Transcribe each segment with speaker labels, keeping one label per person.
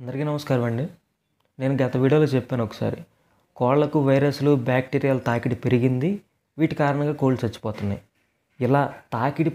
Speaker 1: అందరికీ నమస్కారం అండి నేను గత వీడియోలో చెప్పాను ఒకసారి కోళ్లకు వైరస్లు బ్యాక్టీరియాల తాకిడి పెరిగింది వీటి కారణంగా కోళ్ళు చచ్చిపోతున్నాయి ఇలా తాకిడి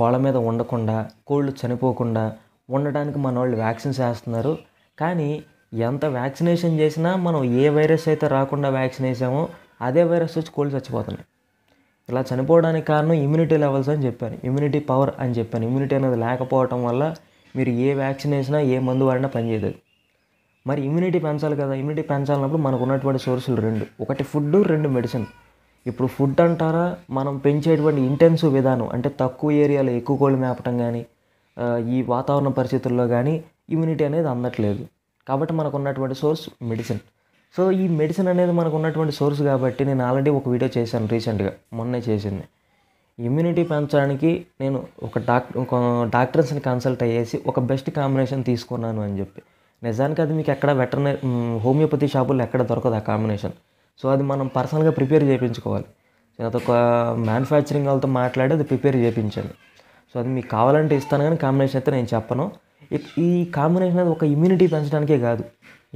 Speaker 1: కోళ్ళ మీద ఉండకుండా కోళ్ళు చనిపోకుండా ఉండడానికి మన వాళ్ళు వ్యాక్సిన్స్ వేస్తున్నారు కానీ ఎంత వ్యాక్సినేషన్ చేసినా మనం ఏ వైరస్ అయితే రాకుండా వ్యాక్సిన్ వేసామో అదే వైరస్ వచ్చి కోళ్ళు చచ్చిపోతున్నాయి ఇలా చనిపోవడానికి కారణం ఇమ్యూనిటీ లెవెల్స్ అని చెప్పాను ఇమ్యూనిటీ పవర్ అని చెప్పాను ఇమ్యూనిటీ అనేది లేకపోవటం వల్ల మీరు ఏ వ్యాక్సిన్ వేసినా ఏ మందు వాడినా పనిచేయదు మరి ఇమ్యూనిటీ పెంచాలి కదా ఇమ్యూనిటీ పెంచాలన్నప్పుడు మనకు ఉన్నటువంటి సోర్సులు రెండు ఒకటి ఫుడ్ రెండు మెడిసిన్ ఇప్పుడు ఫుడ్ అంటారా మనం పెంచేటువంటి ఇంటెన్సివ్ విధానం అంటే తక్కువ ఏరియాలో ఎక్కువ కోళ్ళు మేపటం కానీ ఈ వాతావరణ పరిస్థితుల్లో కానీ ఇమ్యూనిటీ అనేది అందట్లేదు కాబట్టి మనకు ఉన్నటువంటి సోర్స్ మెడిసిన్ సో ఈ మెడిసిన్ అనేది మనకు ఉన్నటువంటి సోర్స్ కాబట్టి నేను ఆల్రెడీ ఒక వీడియో చేశాను రీసెంట్గా మొన్నే చేసింది ఇమ్యూనిటీ పెంచడానికి నేను ఒక డాక్టర్ డాక్టర్స్ని కన్సల్ట్ అయ్యేసి ఒక బెస్ట్ కాంబినేషన్ తీసుకున్నాను అని చెప్పి నిజానికి అది మీకు ఎక్కడ వెటర్నరీ హోమియోపతి షాపుల్లో ఎక్కడ దొరకదు ఆ కాంబినేషన్ సో అది మనం పర్సనల్గా ప్రిపేర్ చేయించుకోవాలి సో అదొక మ్యానుఫ్యాక్చరింగ్ వాళ్ళతో మాట్లాడి అది ప్రిపేర్ చేయించండి సో అది మీకు కావాలంటే ఇస్తాను కానీ కాంబినేషన్ అయితే నేను చెప్పను ఈ కాంబినేషన్ అది ఒక ఇమ్యూనిటీ పెంచడానికే కాదు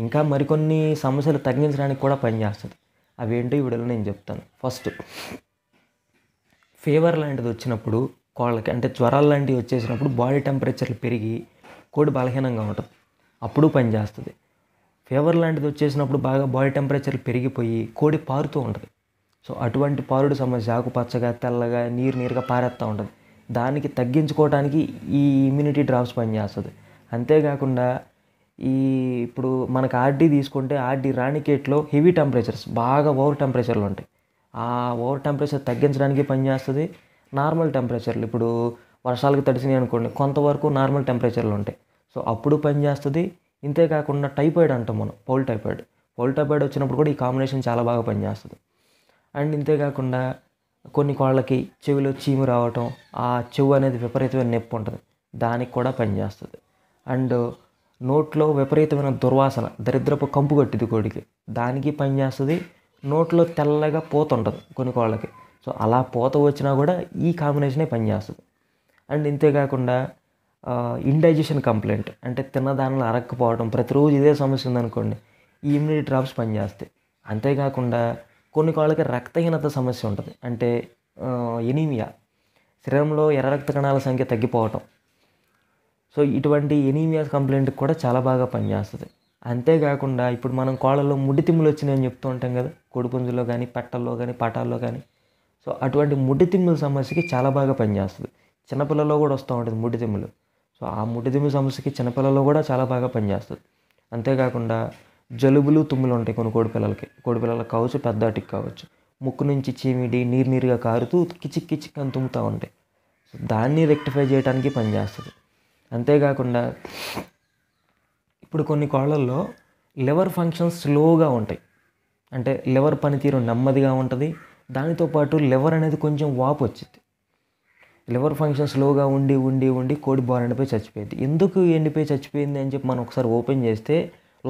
Speaker 1: ఇంకా మరికొన్ని సమస్యలు తగ్గించడానికి కూడా పనిచేస్తుంది అవేంటో ఈ వీడియోలో నేను చెప్తాను ఫస్ట్ ఫీవర్ లాంటిది వచ్చినప్పుడు కోళ్ళకి అంటే జ్వరాలు లాంటివి వచ్చేసినప్పుడు బాడీ టెంపరేచర్లు పెరిగి కోడి బలహీనంగా ఉంటుంది అప్పుడు పనిచేస్తుంది ఫీవర్ లాంటిది వచ్చేసినప్పుడు బాగా బాడీ టెంపరేచర్లు పెరిగిపోయి కోడి పారుతూ ఉంటుంది సో అటువంటి పారుడు సమస్య ఆకుపచ్చగా తెల్లగా నీరు నీరుగా పారేస్తూ ఉంటుంది దానికి తగ్గించుకోవడానికి ఈ ఇమ్యూనిటీ డ్రాప్స్ పనిచేస్తుంది అంతేకాకుండా ఈ ఇప్పుడు మనకు ఆర్డీ తీసుకుంటే ఆర్డీ రాణికేట్లో హెవీ టెంపరేచర్స్ బాగా ఓవర్ టెంపరేచర్లు ఉంటాయి ఆ ఓవర్ టెంపరేచర్ తగ్గించడానికి పనిచేస్తుంది నార్మల్ టెంపరేచర్లు ఇప్పుడు వర్షాలకు తడిసినాయి అనుకోండి కొంతవరకు నార్మల్ టెంపరేచర్లు ఉంటాయి సో అప్పుడు పనిచేస్తుంది ఇంతేకాకుండా టైఫాయిడ్ అంటాం మనం పోల్ టైఫాయిడ్ పోల్ టైఫాయిడ్ వచ్చినప్పుడు కూడా ఈ కాంబినేషన్ చాలా బాగా పనిచేస్తుంది అండ్ ఇంతేకాకుండా కొన్ని కోళ్ళకి చెవిలో చీము రావటం ఆ చెవు అనేది విపరీతమైన నొప్పి ఉంటుంది దానికి కూడా పనిచేస్తుంది అండ్ నోట్లో విపరీతమైన దుర్వాసన దరిద్రపు కంపు కొట్టింది కోడికి దానికి పనిచేస్తుంది నోట్లో తెల్లగా పోత ఉంటుంది కొన్ని కోళ్ళకి సో అలా పూత వచ్చినా కూడా ఈ కాంబినేషనే పనిచేస్తుంది అండ్ ఇంతేకాకుండా ఇండైజెషన్ కంప్లైంట్ అంటే తిన్నదానిలో అరక్కపోవడం ప్రతిరోజు ఇదే సమస్య ఉందనుకోండి ఈ ఇమ్యూనిటీ డ్రాప్స్ పనిచేస్తాయి అంతేకాకుండా కొన్ని కాళ్ళకి రక్తహీనత సమస్య ఉంటుంది అంటే ఎనీమియా శరీరంలో ఎర్ర రక్త కణాల సంఖ్య తగ్గిపోవటం సో ఇటువంటి ఎనీమియా కంప్లైంట్కి కూడా చాలా బాగా పనిచేస్తుంది అంతేకాకుండా ఇప్పుడు మనం కోళ్ళలో ముడి తిమ్ములు వచ్చినాయని చెప్తూ ఉంటాం కదా కోడిపుంజులో కానీ పెట్టల్లో కానీ పటాల్లో కానీ సో అటువంటి ముడి తిమ్ముల సమస్యకి చాలా బాగా పనిచేస్తుంది చిన్నపిల్లల్లో కూడా వస్తూ ఉంటుంది ముడి తిమ్ములు సో ఆ ముడి తిమ్ముల సమస్యకి చిన్నపిల్లల్లో కూడా చాలా బాగా పనిచేస్తుంది అంతేకాకుండా జలుబులు తుమ్ములు ఉంటాయి కొన్ని కోడి పిల్లలకి కోడి పిల్లలకి కావచ్చు పెద్దటికి కావచ్చు ముక్కు నుంచి చీమిడి నీరు నీరుగా కారుతూ కిచిక్ కిచిక్ అని తుమ్ముతూ ఉంటాయి దాన్ని రెక్టిఫై చేయడానికి పనిచేస్తుంది అంతేకాకుండా ఇప్పుడు కొన్ని కోళ్ళల్లో లివర్ ఫంక్షన్ స్లోగా ఉంటాయి అంటే లివర్ పనితీరు నెమ్మదిగా ఉంటుంది దానితో పాటు లివర్ అనేది కొంచెం వాపు వచ్చింది లివర్ ఫంక్షన్ స్లోగా ఉండి ఉండి ఉండి కోడి బాగా ఎండిపోయి చచ్చిపోయింది ఎందుకు ఎండిపోయి చచ్చిపోయింది అని చెప్పి మనం ఒకసారి ఓపెన్ చేస్తే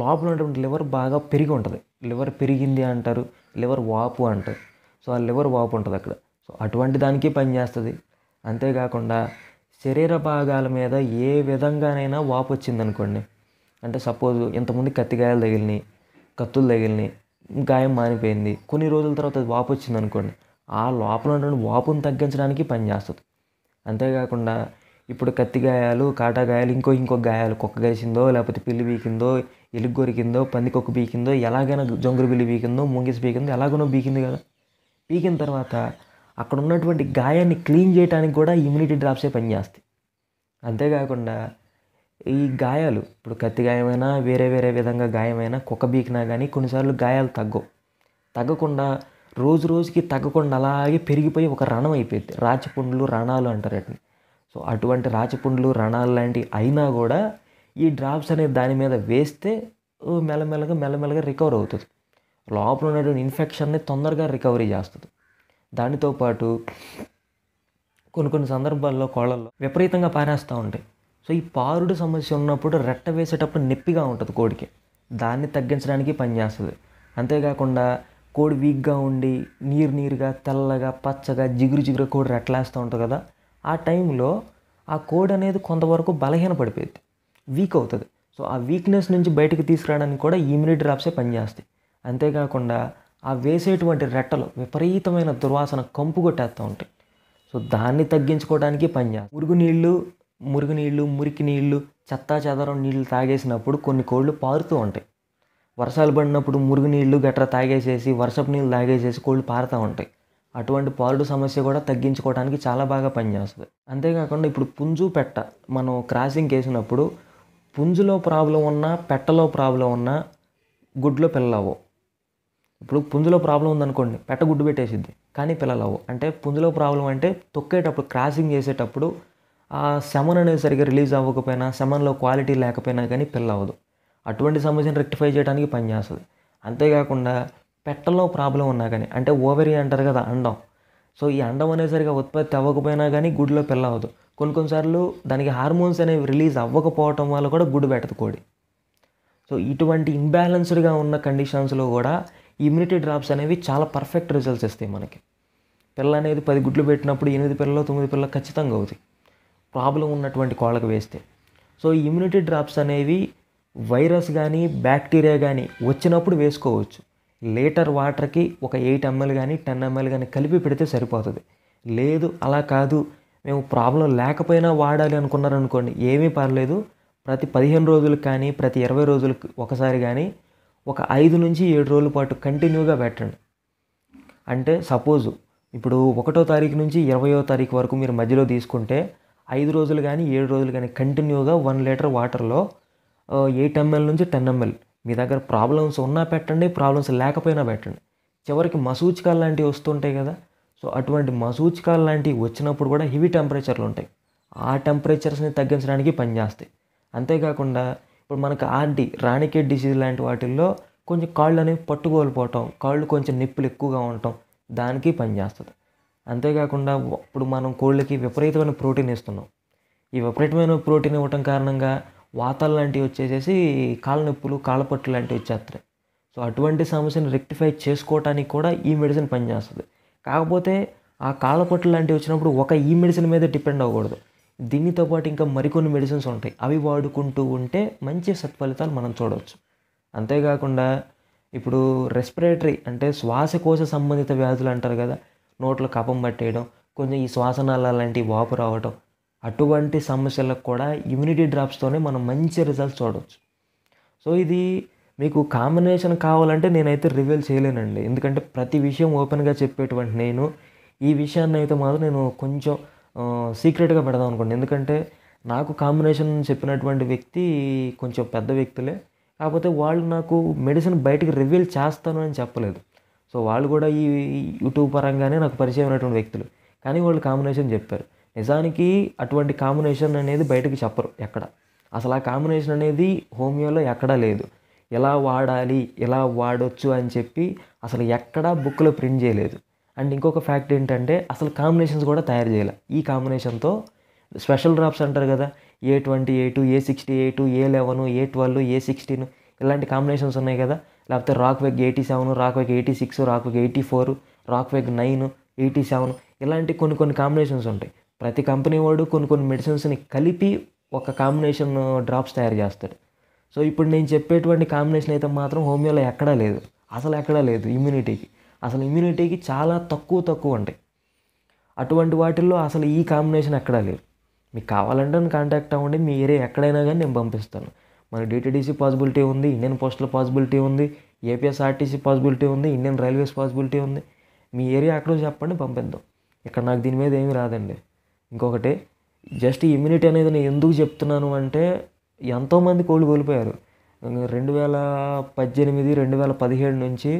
Speaker 1: లోపల ఉన్నటువంటి లివర్ బాగా పెరిగి ఉంటుంది లివర్ పెరిగింది అంటారు లివర్ వాపు అంటారు సో ఆ లివర్ వాపు ఉంటుంది అక్కడ సో అటువంటి దానికి పనిచేస్తుంది అంతేకాకుండా శరీర భాగాల మీద ఏ విధంగానైనా వాపు వచ్చింది అనుకోండి అంటే సపోజ్ ఇంతకుముందు కత్తి తగిలినాయి కత్తులు తగిలినాయి గాయం మానిపోయింది కొన్ని రోజుల తర్వాత అది వాపు వచ్చింది అనుకోండి ఆ లోపల ఉన్నటువంటి వాపును తగ్గించడానికి పనిచేస్తుంది అంతేకాకుండా ఇప్పుడు కత్తి గాయాలు కాటా గాయాలు ఇంకో ఇంకో గాయాలు కుక్క గరిచిందో లేకపోతే పిల్లి బీకిందో ఎలుగు పంది పందికొక్క బీకిందో ఎలాగైనా జొంగురు పిల్లి బీకిందో ముంగిసి బీకిందో ఎలాగనో బీకింది కదా బీకిన తర్వాత అక్కడ ఉన్నటువంటి గాయాన్ని క్లీన్ చేయడానికి కూడా ఇమ్యూనిటీ డ్రాప్సే పనిచేస్తాయి అంతేకాకుండా ఈ గాయాలు ఇప్పుడు కత్తి గాయమైనా వేరే వేరే విధంగా గాయమైనా కుక్క బీకినా కానీ కొన్నిసార్లు గాయాలు తగ్గవు తగ్గకుండా రోజు రోజుకి తగ్గకుండా అలాగే పెరిగిపోయి ఒక రణం అయిపోయింది రాచపుండ్లు రణాలు అంటారు వాటిని సో అటువంటి రాచపుండ్లు రణాలు లాంటివి అయినా కూడా ఈ డ్రాప్స్ అనేది దాని మీద వేస్తే మెల్లమెల్లగా మెల్లమెల్లగా రికవర్ అవుతుంది లోపల ఉన్నటువంటి ఇన్ఫెక్షన్ని తొందరగా రికవరీ చేస్తుంది దానితో పాటు కొన్ని కొన్ని సందర్భాల్లో కోళ్ళల్లో విపరీతంగా పారేస్తూ ఉంటాయి సో ఈ పారుడు సమస్య ఉన్నప్పుడు రెట్ట వేసేటప్పుడు నొప్పిగా ఉంటుంది కోడికి దాన్ని తగ్గించడానికి పనిచేస్తుంది అంతేకాకుండా కోడి వీక్గా ఉండి నీరు నీరుగా తెల్లగా పచ్చగా జిగురు జిగురు కోడి రెట్టలేస్తూ ఉంటుంది కదా ఆ టైంలో ఆ కోడి అనేది కొంతవరకు బలహీన పడిపోయింది వీక్ అవుతుంది సో ఆ వీక్నెస్ నుంచి బయటకు తీసుకురావడానికి కూడా ఇమ్యూనిటీ డ్రాప్సే పనిచేస్తాయి అంతేకాకుండా ఆ వేసేటువంటి రెట్టలు విపరీతమైన దుర్వాసన కంపు కొట్టేస్తూ ఉంటాయి సో దాన్ని తగ్గించుకోవడానికి ఉరుగు నీళ్ళు మురుగునీళ్ళు మురికి నీళ్ళు చెత్తా చెదరం నీళ్ళు తాగేసినప్పుడు కొన్ని కోళ్ళు పారుతూ ఉంటాయి వర్షాలు పడినప్పుడు మురుగు నీళ్లు గట్ర తాగేసేసి వర్షపు నీళ్ళు తాగేసేసి కోళ్ళు పారుతూ ఉంటాయి అటువంటి పారుడు సమస్య కూడా తగ్గించుకోవడానికి చాలా బాగా పనిచేస్తుంది అంతేకాకుండా ఇప్పుడు పుంజు పెట్ట మనం క్రాసింగ్ వేసినప్పుడు పుంజులో ప్రాబ్లం ఉన్నా పెట్టలో ప్రాబ్లం ఉన్నా గుడ్లో పిల్లలవు ఇప్పుడు పుంజులో ప్రాబ్లం ఉందనుకోండి పెట్ట గుడ్డు పెట్టేసిద్ది కానీ పిల్లలవు అంటే పుంజులో ప్రాబ్లం అంటే తొక్కేటప్పుడు క్రాసింగ్ చేసేటప్పుడు ఆ సెమన్ అనేది సరిగ్గా రిలీజ్ అవ్వకపోయినా సెమన్లో క్వాలిటీ లేకపోయినా కానీ పిల్ల అవ్వదు అటువంటి సమస్యను రెక్టిఫై చేయడానికి పనిచేస్తుంది అంతేకాకుండా పెట్టలో ప్రాబ్లం ఉన్నా కానీ అంటే ఓవరీ అంటారు కదా అండం సో ఈ అండం అనేసరిగా ఉత్పత్తి అవ్వకపోయినా కానీ గుడిలో పిల్ల అవ్వదు కొన్ని కొన్నిసార్లు దానికి హార్మోన్స్ అనేవి రిలీజ్ అవ్వకపోవటం వల్ల కూడా గుడ్ పెట్టదు కోడి సో ఇటువంటి ఇంబ్యాలెన్స్డ్గా ఉన్న కండిషన్స్లో కూడా ఇమ్యూనిటీ డ్రాప్స్ అనేవి చాలా పర్ఫెక్ట్ రిజల్ట్స్ ఇస్తాయి మనకి పిల్ల అనేది పది గుడ్లు పెట్టినప్పుడు ఎనిమిది పిల్లలు తొమ్మిది పిల్లలు ఖచ్చితంగా అవుతాయి ప్రాబ్లం ఉన్నటువంటి కోళ్ళకు వేస్తే సో ఇమ్యూనిటీ డ్రాప్స్ అనేవి వైరస్ కానీ బ్యాక్టీరియా కానీ వచ్చినప్పుడు వేసుకోవచ్చు లీటర్ వాటర్కి ఒక ఎయిట్ ఎంఎల్ కానీ టెన్ ఎంఎల్ కానీ కలిపి పెడితే సరిపోతుంది లేదు అలా కాదు మేము ప్రాబ్లం లేకపోయినా వాడాలి అనుకున్నారనుకోండి ఏమీ పర్లేదు ప్రతి పదిహేను రోజులకు కానీ ప్రతి ఇరవై రోజులకి ఒకసారి కానీ ఒక ఐదు నుంచి ఏడు రోజుల పాటు కంటిన్యూగా పెట్టండి అంటే సపోజు ఇప్పుడు ఒకటో తారీఖు నుంచి ఇరవయో తారీఖు వరకు మీరు మధ్యలో తీసుకుంటే ఐదు రోజులు కానీ ఏడు రోజులు కానీ కంటిన్యూగా వన్ లీటర్ వాటర్లో ఎయిట్ ఎంఎల్ నుంచి టెన్ ఎంఎల్ మీ దగ్గర ప్రాబ్లమ్స్ ఉన్నా పెట్టండి ప్రాబ్లమ్స్ లేకపోయినా పెట్టండి చివరికి మసూచికాలు లాంటివి వస్తుంటాయి కదా సో అటువంటి మసూచికాలు లాంటివి వచ్చినప్పుడు కూడా హెవీ టెంపరేచర్లు ఉంటాయి ఆ టెంపరేచర్స్ని తగ్గించడానికి పనిచేస్తాయి అంతేకాకుండా ఇప్పుడు మనకు ఆర్డి రాణికేట్ డిసీజ్ లాంటి వాటిల్లో కొంచెం కాళ్ళు అనేవి పట్టుకోలిపోవటం కాళ్ళు కొంచెం నిప్పులు ఎక్కువగా ఉండటం దానికి పనిచేస్తుంది అంతేకాకుండా ఇప్పుడు మనం కోళ్ళకి విపరీతమైన ప్రోటీన్ ఇస్తున్నాం ఈ విపరీతమైన ప్రోటీన్ ఇవ్వటం కారణంగా వాతాలు లాంటివి వచ్చేసేసి కాళ్ళ నొప్పులు కాళ్ళపట్లు లాంటివి వచ్చేస్తాయి సో అటువంటి సమస్యను రెక్టిఫై చేసుకోవటానికి కూడా ఈ మెడిసిన్ పనిచేస్తుంది కాకపోతే ఆ కాళ్ళపట్టు లాంటివి వచ్చినప్పుడు ఒక ఈ మెడిసిన్ మీద డిపెండ్ అవ్వకూడదు దీనితో పాటు ఇంకా మరికొన్ని మెడిసిన్స్ ఉంటాయి అవి వాడుకుంటూ ఉంటే మంచి సత్ఫలితాలు మనం చూడవచ్చు అంతేకాకుండా ఇప్పుడు రెస్పిరేటరీ అంటే శ్వాసకోశ సంబంధిత వ్యాధులు అంటారు కదా నోట్లో కపం పట్టేయడం కొంచెం ఈ శ్వాసనాల లాంటి వాపు రావడం అటువంటి సమస్యలకు కూడా ఇమ్యూనిటీ డ్రాప్స్తోనే మనం మంచి రిజల్ట్స్ చూడవచ్చు సో ఇది మీకు కాంబినేషన్ కావాలంటే నేనైతే రివీల్ చేయలేనండి ఎందుకంటే ప్రతి విషయం ఓపెన్గా చెప్పేటువంటి నేను ఈ విషయాన్ని అయితే మాత్రం నేను కొంచెం సీక్రెట్గా పెడదాం అనుకోండి ఎందుకంటే నాకు కాంబినేషన్ చెప్పినటువంటి వ్యక్తి కొంచెం పెద్ద వ్యక్తులే కాకపోతే వాళ్ళు నాకు మెడిసిన్ బయటికి రివీల్ చేస్తాను అని చెప్పలేదు సో వాళ్ళు కూడా ఈ యూట్యూబ్ పరంగానే నాకు పరిచయం అయినటువంటి వ్యక్తులు కానీ వాళ్ళు కాంబినేషన్ చెప్పారు నిజానికి అటువంటి కాంబినేషన్ అనేది బయటకు చెప్పరు ఎక్కడ అసలు ఆ కాంబినేషన్ అనేది హోమియోలో ఎక్కడా లేదు ఎలా వాడాలి ఎలా వాడొచ్చు అని చెప్పి అసలు ఎక్కడా బుక్లో ప్రింట్ చేయలేదు అండ్ ఇంకొక ఫ్యాక్ట్ ఏంటంటే అసలు కాంబినేషన్స్ కూడా తయారు చేయాలి ఈ కాంబినేషన్తో స్పెషల్ డ్రాప్స్ అంటారు కదా A twenty eight A sixty eight A eleven A twelve A sixteen ఇలాంటి కాంబినేషన్స్ ఉన్నాయి కదా లేకపోతే రాక్ వేగ్ ఎయిటీ సెవెన్ రాక్ వేగ్ ఎయిటీ సిక్స్ రాక్ వేగ్ ఎయిటీ ఫోర్ రాక్ వేగ్ నైన్ ఎయిటీ సెవెన్ ఇలాంటి కొన్ని కొన్ని కాంబినేషన్స్ ఉంటాయి ప్రతి కంపెనీ వాడు కొన్ని కొన్ని మెడిసిన్స్ని కలిపి ఒక కాంబినేషన్ డ్రాప్స్ తయారు చేస్తాడు సో ఇప్పుడు నేను చెప్పేటువంటి కాంబినేషన్ అయితే మాత్రం హోమియోలో ఎక్కడా లేదు అసలు ఎక్కడా లేదు ఇమ్యూనిటీకి అసలు ఇమ్యూనిటీకి చాలా తక్కువ తక్కువ ఉంటాయి అటువంటి వాటిల్లో అసలు ఈ కాంబినేషన్ ఎక్కడా లేదు మీకు కావాలంటే కాంటాక్ట్ అవ్వండి మీ ఏరియా ఎక్కడైనా కానీ నేను పంపిస్తాను మరి డిటీడీసీ పాసిబిలిటీ ఉంది ఇండియన్ పోస్టల్ పాసిబిలిటీ ఉంది ఏపీఎస్ఆర్టీసీ పాసిబిలిటీ ఉంది ఇండియన్ రైల్వేస్ పాసిబిలిటీ ఉంది మీ ఏరియా అక్కడ చెప్పండి పంపిద్దాం ఇక్కడ నాకు దీని మీద ఏమీ రాదండి ఇంకొకటి జస్ట్ ఇమ్యూనిటీ అనేది నేను ఎందుకు చెప్తున్నాను అంటే ఎంతోమంది కోళ్ళు కోల్పోయారు రెండు వేల పద్దెనిమిది రెండు వేల పదిహేడు నుంచి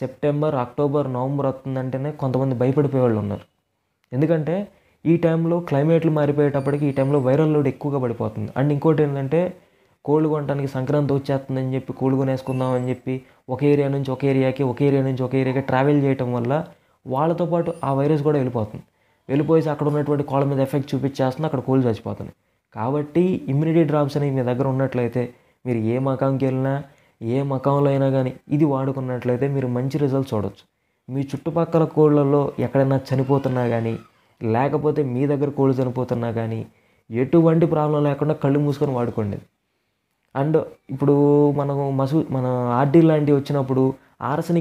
Speaker 1: సెప్టెంబర్ అక్టోబర్ నవంబర్ వస్తుందంటేనే కొంతమంది భయపడిపోయేవాళ్ళు ఉన్నారు ఎందుకంటే ఈ టైంలో క్లైమేట్లు మారిపోయేటప్పటికి ఈ టైంలో వైరల్ లోడ్ ఎక్కువగా పడిపోతుంది అండ్ ఇంకోటి ఏంటంటే కోళ్ళు కొనడానికి సంక్రాంతి వచ్చేస్తుందని చెప్పి కోళ్ళు కొనేసుకుందామని అని చెప్పి ఒక ఏరియా నుంచి ఒక ఏరియాకి ఒక ఏరియా నుంచి ఒక ఏరియాకి ట్రావెల్ చేయటం వల్ల వాళ్ళతో పాటు ఆ వైరస్ కూడా వెళ్ళిపోతుంది వెళ్ళిపోయేసి అక్కడ ఉన్నటువంటి కోళ్ళ మీద ఎఫెక్ట్ చూపించేస్తుంది అక్కడ కోళ్ళు చచ్చిపోతుంది కాబట్టి ఇమ్యూనిటీ డ్రాప్స్ అనేవి మీ దగ్గర ఉన్నట్లయితే మీరు ఏ మకాంకి వెళ్ళినా ఏ మకంలో అయినా కానీ ఇది వాడుకున్నట్లయితే మీరు మంచి రిజల్ట్ చూడవచ్చు మీ చుట్టుపక్కల కోళ్ళల్లో ఎక్కడైనా చనిపోతున్నా కానీ లేకపోతే మీ దగ్గర కోళ్ళు చనిపోతున్నా కానీ ఎటువంటి ప్రాబ్లం లేకుండా కళ్ళు మూసుకొని వాడుకోండి అండ్ ఇప్పుడు మనము మసు మన ఆర్డీ లాంటివి వచ్చినప్పుడు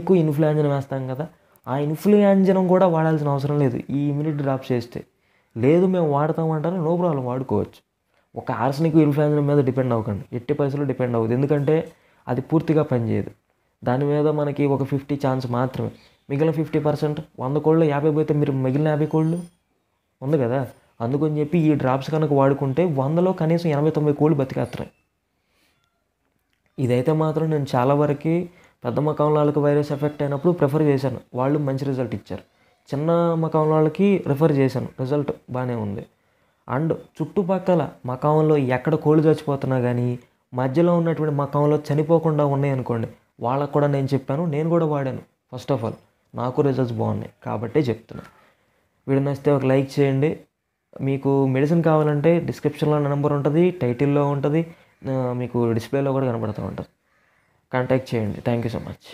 Speaker 1: ఎక్కువ ఇన్ఫ్లుయాంజన్ వేస్తాం కదా ఆ ఇన్ఫ్లుయాంజనం కూడా వాడాల్సిన అవసరం లేదు ఈ ఇమ్యూనిటీ డ్రాప్స్ చేస్తే లేదు మేము వాడతామంటారు నో ప్రాబ్లం వాడుకోవచ్చు ఒక ఆర్సనిక్ ఇన్ఫ్లుయెంజన్ మీద డిపెండ్ అవ్వకండి ఎట్టి పైసలు డిపెండ్ అవ్వదు ఎందుకంటే అది పూర్తిగా పనిచేయదు దాని మీద మనకి ఒక ఫిఫ్టీ ఛాన్స్ మాత్రమే మిగిలిన ఫిఫ్టీ పర్సెంట్ వంద కోళ్ళు యాభై పోతే మీరు మిగిలిన యాభై కోళ్ళు ఉంది కదా అందుకని చెప్పి ఈ డ్రాప్స్ కనుక వాడుకుంటే వందలో కనీసం ఎనభై తొంభై కోళ్ళు బతికేస్తున్నాయి ఇదైతే మాత్రం నేను చాలా వరకు పెద్ద మకాం వాళ్ళకి వైరస్ ఎఫెక్ట్ అయినప్పుడు ప్రిఫర్ చేశాను వాళ్ళు మంచి రిజల్ట్ ఇచ్చారు చిన్న మకాం వాళ్ళకి రిఫర్ చేశాను రిజల్ట్ బాగానే ఉంది అండ్ చుట్టుపక్కల మకాంలో ఎక్కడ కోళ్ళు చచ్చిపోతున్నా కానీ మధ్యలో ఉన్నటువంటి మకాంలో చనిపోకుండా ఉన్నాయి అనుకోండి వాళ్ళకు కూడా నేను చెప్పాను నేను కూడా వాడాను ఫస్ట్ ఆఫ్ ఆల్ నాకు రిజల్ట్స్ బాగున్నాయి కాబట్టే చెప్తున్నా వీడు నచ్చితే ఒక లైక్ చేయండి మీకు మెడిసిన్ కావాలంటే డిస్క్రిప్షన్లో నెంబర్ ఉంటుంది టైటిల్లో ఉంటుంది మీకు డిస్ప్లేలో కూడా కనబడుతూ ఉంటుంది కాంటాక్ట్ చేయండి థ్యాంక్ యూ సో మచ్